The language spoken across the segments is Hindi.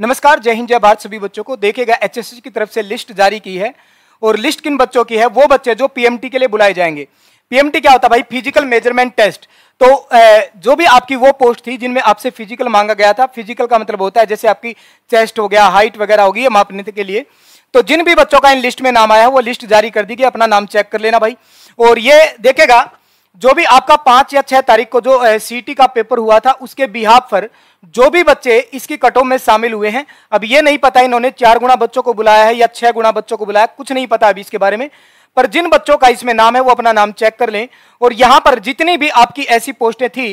नमस्कार जय हिंद जय भारत सभी बच्चों को देखेगा एच की तरफ से लिस्ट जारी की है और लिस्ट किन बच्चों की है वो बच्चे जो पीएमटी के लिए बुलाए जाएंगे पीएमटी क्या होता है भाई फिजिकल मेजरमेंट टेस्ट तो जो भी आपकी वो पोस्ट थी जिनमें आपसे फिजिकल मांगा गया था फिजिकल का मतलब होता है जैसे आपकी चेस्ट हो गया हाइट वगैरह होगी ये मापने के लिए तो जिन भी बच्चों का इन लिस्ट में नाम आया है वो लिस्ट जारी कर दी गई अपना नाम चेक कर लेना भाई और ये देखेगा जो भी आपका पांच या छह तारीख को जो सीटी का पेपर हुआ था उसके बिहाब पर जो भी बच्चे इसकी कटो में शामिल हुए हैं अब ये नहीं पता इन्होंने चार गुना बच्चों को बुलाया है या छह गुना बच्चों को बुलाया कुछ नहीं पता अभी इसके बारे में पर जिन बच्चों का इसमें नाम है वो अपना नाम चेक कर लें और यहां पर जितनी भी आपकी ऐसी पोस्टें थी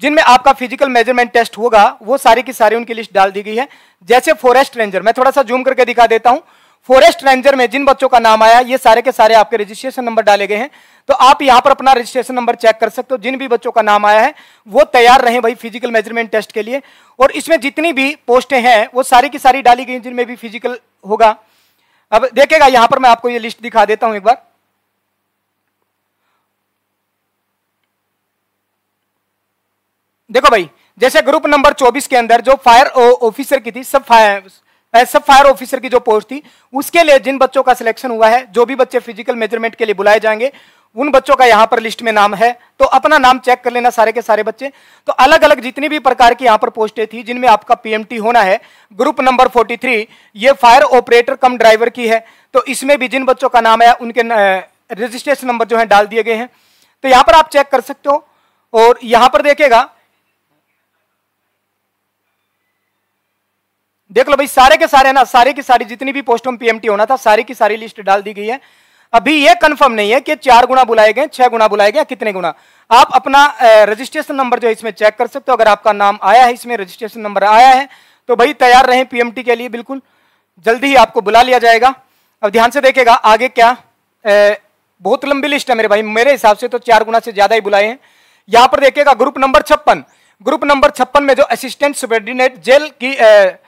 जिनमें आपका फिजिकल मेजरमेंट टेस्ट होगा वो सारी की सारी उनकी लिस्ट डाल दी गई है जैसे फॉरेस्ट रेंजर मैं थोड़ा सा जूम करके दिखा देता हूं फॉरेस्ट रेंजर में जिन बच्चों का नाम आया ये सारे के सारे आपके रजिस्ट्रेशन नंबर डाले गए हैं तो आप यहाँ पर अपना रजिस्ट्रेशन नंबर चेक कर सकते हो जिन भी बच्चों का नाम आया है वो तैयार रहे भाई फिजिकल मेजरमेंट टेस्ट के लिए और इसमें जितनी भी पोस्टें हैं वो सारी की सारी डाली गई जिनमें भी फिजिकल होगा अब देखेगा यहां पर मैं आपको ये लिस्ट दिखा देता हूं एक बार देखो भाई जैसे ग्रुप नंबर 24 के अंदर जो फायर ऑफिसर की थी सब फायर सब फायर ऑफिसर की जो पोस्ट थी उसके लिए जिन बच्चों का सिलेक्शन हुआ है जो भी बच्चे फिजिकल मेजरमेंट के लिए बुलाए जाएंगे उन बच्चों का यहां पर लिस्ट में नाम है तो अपना नाम चेक कर लेना सारे के सारे बच्चे तो अलग अलग जितनी भी प्रकार की यहां पर पोस्टें थी जिनमें आपका पीएमटी होना है ग्रुप नंबर 43 ये फायर ऑपरेटर कम ड्राइवर की है तो इसमें भी जिन बच्चों का नाम है उनके रजिस्ट्रेशन नंबर जो है डाल दिए गए हैं तो यहां पर आप चेक कर सकते हो और यहां पर देखेगा देख लो भाई सारे के सारे ना सारे की सारी जितनी भी पोस्टों में पीएमटी होना था सारी की सारी लिस्ट डाल दी गई है अभी ये कंफर्म नहीं है कि चार गुना बुलाए गए छह गुना बुलाए गए कितने गुना आप अपना रजिस्ट्रेशन नंबर जो है इसमें चेक कर सकते हो अगर आपका नाम आया है इसमें रजिस्ट्रेशन नंबर आया है तो भाई तैयार रहे पीएमटी के लिए बिल्कुल जल्दी ही आपको बुला लिया जाएगा अब ध्यान से देखेगा आगे क्या ए, बहुत लंबी लिस्ट है मेरे भाई मेरे हिसाब से तो चार गुना से ज्यादा ही बुलाए हैं यहां पर देखेगा ग्रुप नंबर छप्पन ग्रुप नंबर छप्पन में जो असिस्टेंट सुपरिटेंडेंट जेल की ए,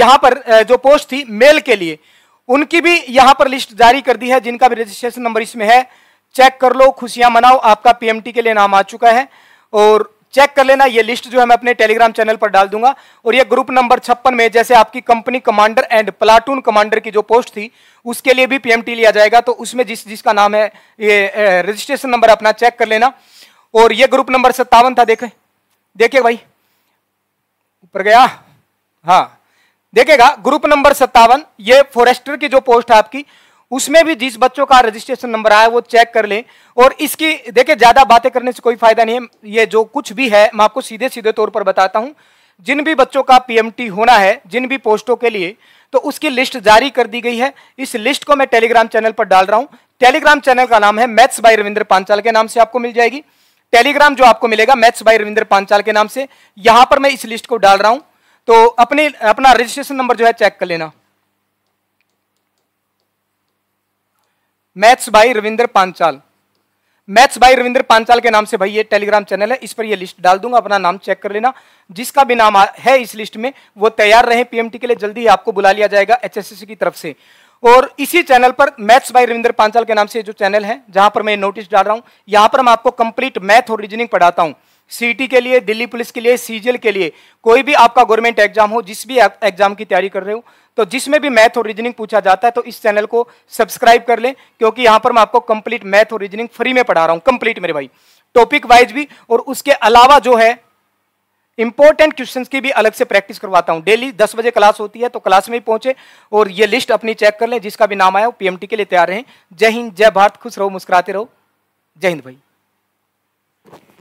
यहां पर जो पोस्ट थी मेल के लिए उनकी भी यहां पर लिस्ट जारी कर दी है जिनका भी रजिस्ट्रेशन नंबर इसमें है चेक कर लो खुशियां मनाओ आपका पीएमटी के लिए नाम आ चुका है और चेक कर लेना ये लिस्ट जो है मैं अपने टेलीग्राम चैनल पर डाल दूंगा और ये ग्रुप नंबर छप्पन में जैसे आपकी company commander and platoon commander की जो पोस्ट थी उसके लिए भी पीएमटी लिया जाएगा तो उसमें जिस जिसका नाम है ये रजिस्ट्रेशन नंबर अपना चेक कर लेना और ये ग्रुप नंबर सत्तावन था देखे देखिए भाई ऊपर गया हाँ देखेगा ग्रुप नंबर सत्तावन ये फॉरेस्टर की जो पोस्ट है आपकी उसमें भी जिस बच्चों का रजिस्ट्रेशन नंबर आया वो चेक कर लें और इसकी देखिए ज़्यादा बातें करने से कोई फायदा नहीं है ये जो कुछ भी है मैं आपको सीधे सीधे तौर पर बताता हूं जिन भी बच्चों का पीएमटी होना है जिन भी पोस्टों के लिए तो उसकी लिस्ट जारी कर दी गई है इस लिस्ट को मैं टेलीग्राम चैनल पर डाल रहा हूं टेलीग्राम चैनल का नाम है मैथ्स बाई रविंद्र पांचाल के नाम से आपको मिल जाएगी टेलीग्राम जो आपको मिलेगा मैथ्स बाई रविंद्र पांचाल के नाम से यहां पर मैं इस लिस्ट को डाल रहा हूं तो अपने अपना रजिस्ट्रेशन नंबर जो है चेक कर लेना मैथ्स भाई रविंद्र पांचाल मैथ्स भाई रविंद्र पांचाल के नाम से भाई ये टेलीग्राम चैनल है इस पर ये लिस्ट डाल दूंगा अपना नाम चेक कर लेना जिसका भी नाम है इस लिस्ट में वो तैयार रहे पीएमटी के लिए जल्दी आपको बुला लिया जाएगा एचएसएससी की तरफ से और इसी चैनल पर मैथ्स बाय रविंद्र पांचाल के नाम से जो चैनल है जहां पर मैं नोटिस डाल रहा हूं यहां पर मैं आपको कंप्लीट मैथ और रीजनिंग पढ़ाता हूं सीटी के लिए दिल्ली पुलिस के लिए सीजीएल के लिए कोई भी आपका गवर्नमेंट एग्जाम हो जिस भी एग्जाम की तैयारी कर रहे हो तो जिसमें भी मैथ और रीजनिंग पूछा जाता है तो इस चैनल को सब्सक्राइब कर लें क्योंकि यहां पर मैं आपको कंप्लीट मैथ और रीजनिंग फ्री में पढ़ा रहा हूँ कंप्लीट मेरे भाई टॉपिक वाइज भी और उसके अलावा जो है इंपॉर्टेंट क्वेश्चन की भी अलग से प्रैक्टिस करवाता हूँ डेली दस बजे क्लास होती है तो क्लास में ही पहुंचे और ये लिस्ट अपनी चेक कर लें जिसका भी नाम आया वो पीएमटी के लिए तैयार रहें जय हिंद जय भारत खुश रहो मुस्कुराते रहो जय हिंद भाई